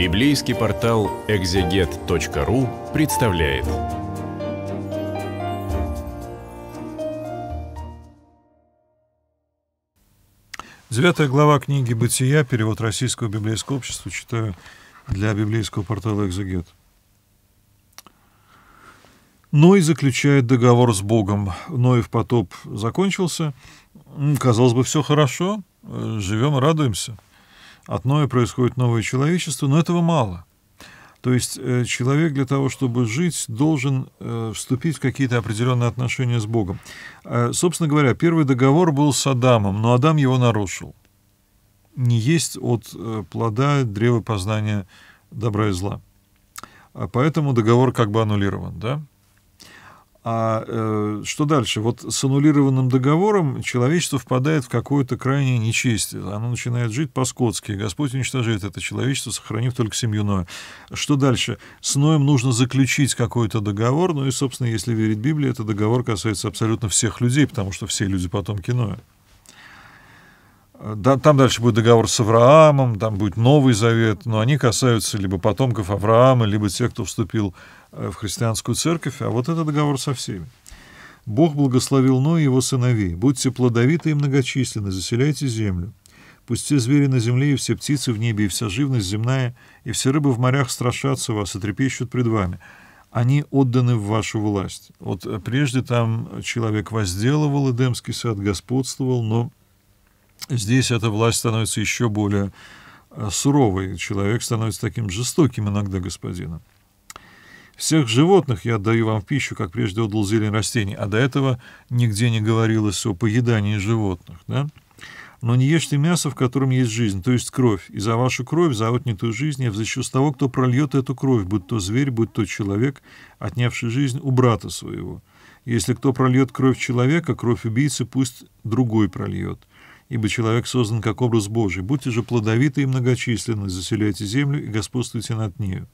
Библейский портал экзегет.ру представляет. Девятая глава книги «Бытия», перевод Российского библейского общества, читаю для библейского портала «Экзегет». Ной заключает договор с Богом. Ноев потоп закончился. Казалось бы, все хорошо, э, живем и радуемся – от Ноя происходит новое человечество, но этого мало. То есть э, человек для того, чтобы жить, должен э, вступить в какие-то определенные отношения с Богом. Э, собственно говоря, первый договор был с Адамом, но Адам его нарушил. Не есть от плода древа познания добра и зла. А поэтому договор как бы аннулирован, да? А э, что дальше? Вот с аннулированным договором человечество впадает в какое-то крайнее нечестие. Оно начинает жить по-скотски. Господь уничтожает это человечество, сохранив только семью Ноя. Что дальше? С Ноем нужно заключить какой-то договор. Ну и, собственно, если верить Библии, этот договор касается абсолютно всех людей, потому что все люди потомки Ноя. Э, там дальше будет договор с Авраамом, там будет Новый Завет, но они касаются либо потомков Авраама, либо тех, кто вступил э, в христианскую церковь, а вот это договор со всеми. Бог благословил Ноя и его сыновей. Будьте плодовиты и многочисленны, заселяйте землю. Пусть все звери на земле и все птицы в небе, и вся живность земная, и все рыбы в морях страшатся вас и трепещут пред вами. Они отданы в вашу власть. Вот э, прежде там человек возделывал Эдемский сад, господствовал, но Здесь эта власть становится еще более э, суровой. Человек становится таким жестоким иногда господином. Всех животных я отдаю вам в пищу, как прежде отдал зелень растений. А до этого нигде не говорилось о поедании животных. Да? Но не ешьте мясо, в котором есть жизнь, то есть кровь. И за вашу кровь, за отнятую жизнь я взыщу с того, кто прольет эту кровь, будь то зверь, будь то человек, отнявший жизнь у брата своего. Если кто прольет кровь человека, кровь убийцы пусть другой прольет ибо человек создан как образ Божий. Будьте же плодовиты и многочисленны, заселяйте землю и господствуйте над нею.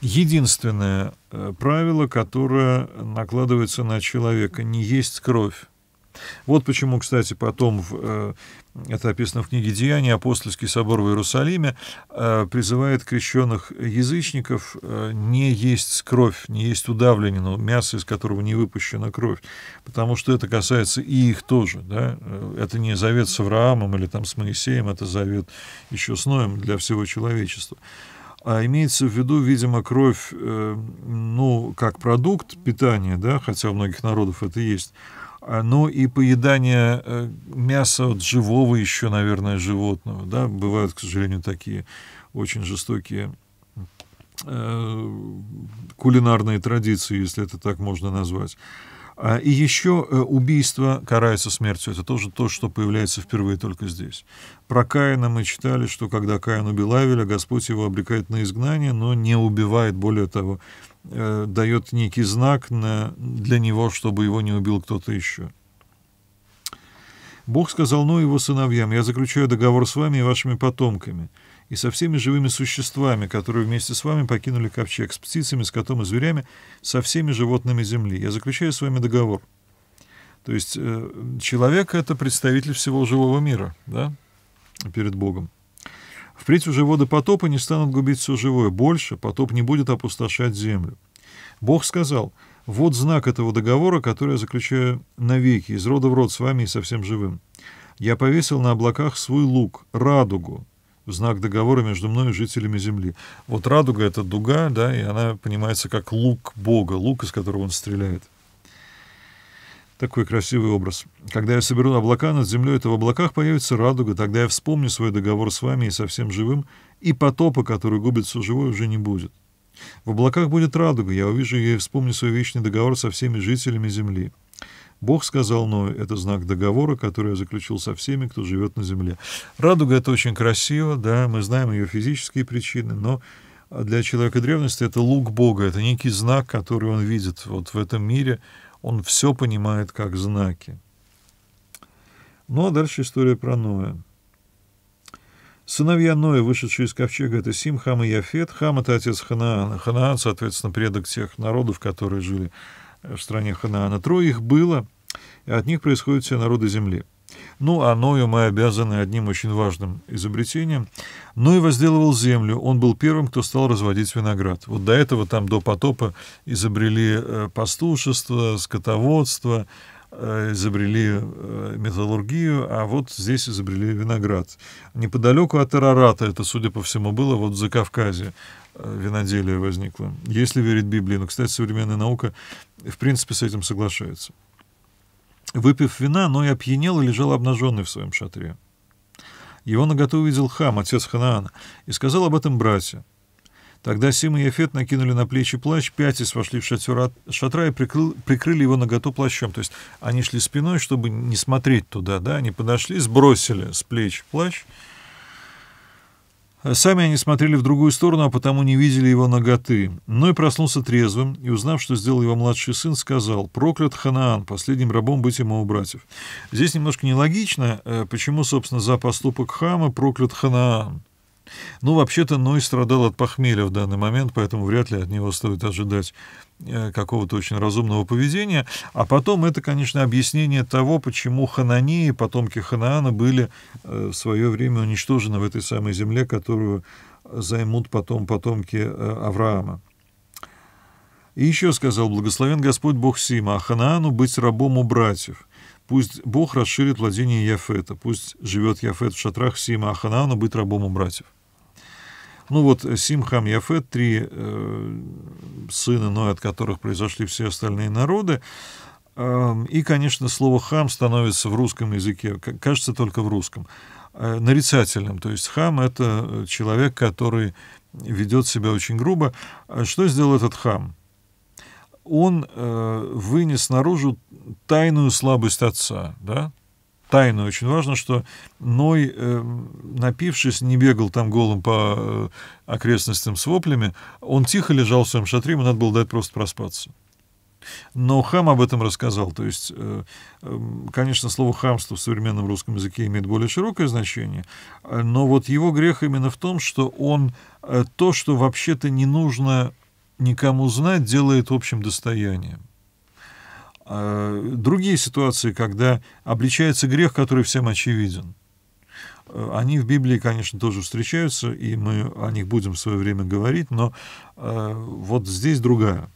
Единственное э, правило, которое накладывается на человека, не есть кровь. Вот почему, кстати, потом, в, э, это описано в книге «Деяния», апостольский собор в Иерусалиме э, призывает крещенных язычников э, не есть кровь, не есть удавленину, мясо, из которого не выпущена кровь, потому что это касается и их тоже. Да? Это не завет с Авраамом или там с Моисеем, это завет еще с Ноем для всего человечества а имеется в виду, видимо, кровь, ну, как продукт питания, да, хотя у многих народов это есть, а, ну и поедание э, мяса от живого еще, наверное, животного. Да? Бывают, к сожалению, такие очень жестокие э, кулинарные традиции, если это так можно назвать. А, и еще э, убийство карается смертью. Это тоже то, что появляется впервые только здесь. Про Каина мы читали, что когда Каин убил Авеля, Господь его обрекает на изгнание, но не убивает, более того, э, дает некий знак на, для него, чтобы его не убил кто-то еще. Бог сказал Ной его сыновьям, «Я заключаю договор с вами и вашими потомками, и со всеми живыми существами, которые вместе с вами покинули ковчег, с птицами, с котом и зверями, со всеми животными земли. Я заключаю с вами договор». То есть э, человек — это представитель всего живого мира да, перед Богом. Впредь уже воды потопа не станут губить все живое. Больше потоп не будет опустошать землю. Бог сказал, вот знак этого договора, который я заключаю навеки, из рода в род с вами и со всем живым. Я повесил на облаках свой лук, радугу, знак договора между мной и жителями земли. Вот радуга — это дуга, да, и она понимается как лук Бога, лук, из которого он стреляет такой красивый образ. Когда я соберу облака над землей, то в облаках появится радуга, тогда я вспомню свой договор с вами и со всем живым, и потопа, который губит все живое, уже не будет. В облаках будет радуга, я увижу ее и вспомню свой вечный договор со всеми жителями земли. Бог сказал Ною, это знак договора, который я заключил со всеми, кто живет на земле. Радуга — это очень красиво, да, мы знаем ее физические причины, но для человека древности это лук Бога, это некий знак, который он видит вот в этом мире — он все понимает как знаки. Ну а дальше история про Ноя. Сыновья Ноя, вышедшие из ковчега, это Сим, Хам и Яфет. Хам — это отец Ханаана. Ханаан, соответственно, предок тех народов, которые жили в стране Ханаана. Трое их было, и от них происходят все народы земли. Ну, а Ною мы обязаны одним очень важным изобретением. Ной возделывал землю. Он был первым, кто стал разводить виноград. Вот до этого, там, до потопа, изобрели э, пастушество, скотоводство, э, изобрели э, металлургию, а вот здесь изобрели виноград. Неподалеку от Арарата, это, судя по всему, было вот в Закавказе виноделие возникло, если верить Библии. Но, ну, кстати, современная наука, в принципе, с этим соглашается. Выпив вина, но и опьянел и лежал обнаженный в своем шатре. Его наготу увидел хам, отец Ханаана, и сказал об этом братья. Тогда Сим и Ефет накинули на плечи плащ, пятясь вошли в шатер от шатра и прикрыл, прикрыли его наготу плащом. То есть они шли спиной, чтобы не смотреть туда, да, они подошли, сбросили с плеч плащ, Сами они смотрели в другую сторону, а потому не видели его ноготы. Но и проснулся трезвым, и, узнав, что сделал его младший сын, сказал «Проклят Ханаан, последним рабом быть ему у братьев». Здесь немножко нелогично, э, почему, собственно, за поступок Хама проклят Ханаан. Ну, вообще-то Ной страдал от похмелья в данный момент, поэтому вряд ли от него стоит ожидать Э, какого-то очень разумного поведения, а потом это, конечно, объяснение того, почему хананеи, потомки Ханаана, были э, в свое время уничтожены в этой самой земле, которую займут потом потомки э, Авраама. И еще сказал, благословен Господь Бог Сима, а Ханаану быть рабом у братьев. Пусть Бог расширит владение Яфета, пусть живет Яфет в шатрах Сима, а Ханаану быть рабом у братьев. Ну вот э, Симхам Яфет, три э, сына Ноя, от которых произошли все остальные народы. Э, и, конечно, слово «хам» становится в русском языке, кажется, только в русском, э, нарицательным. То есть хам — это э, человек, который ведет себя очень грубо. Э, что сделал этот хам? Он э, вынес наружу тайную слабость отца, да? тайну. Очень важно, что Ной, э, напившись, не бегал там голым по э, окрестностям с воплями. Он тихо лежал в своем шатре, ему надо было дать просто проспаться. Но хам об этом рассказал. То есть, э, эм, конечно, слово «хамство» в современном русском языке имеет более широкое значение, но вот его грех именно в том, что он то, что вообще-то не нужно никому знать, делает общим достоянием. Э, другие ситуации, когда обличается грех, который всем очевиден. Э, они в Библии, конечно, тоже встречаются, и мы о них будем в свое время говорить, но э, вот здесь другая.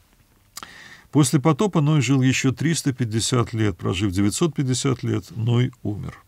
После потопа Ной жил еще 350 лет, прожив 950 лет, Ной умер.